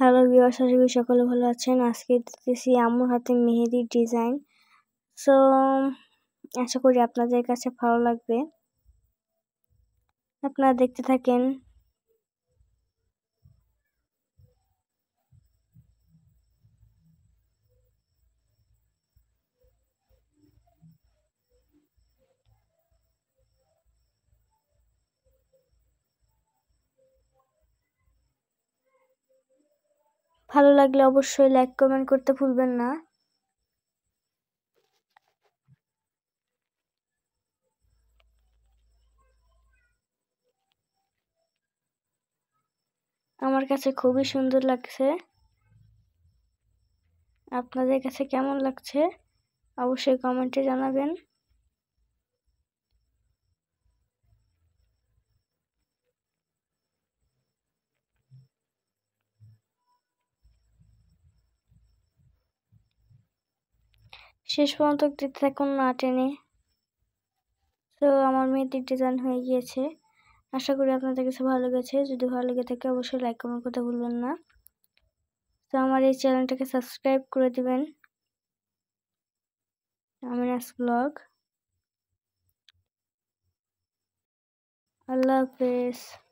hello বিবাস আশা সকলে ভালো আছেন আজকে দিতেছি আমার হাতে মেহেদির ডিজাইন সো আশা করি আপনাদের কাছে ভালো লাগবে আপনারা দেখতে থাকেন ভালো লাগলে অবশ্যই লাইক কমেন্ট করতে ভুলবেন না আমার কাছে খুবই সুন্দর লাগছে আপনাদের কাছে কেমন লাগছে অবশ্যই কমেন্টে জানাবেন শেষ পর্যন্ত দিতে থাকুন না টেনে তো আমার মেয়েটির ডিজাইন হয়ে গিয়েছে আশা করি আপনাদের কাছে ভালো লেগেছে যদি ভালো লেগে থাকে অবশ্যই লাইক কমেন্ট করতে ভুলবেন না তো আমার এই চ্যানেলটাকে সাবস্ক্রাইব করে দেবেন আমিনাস ব্লগ আল্লাহ হাফেজ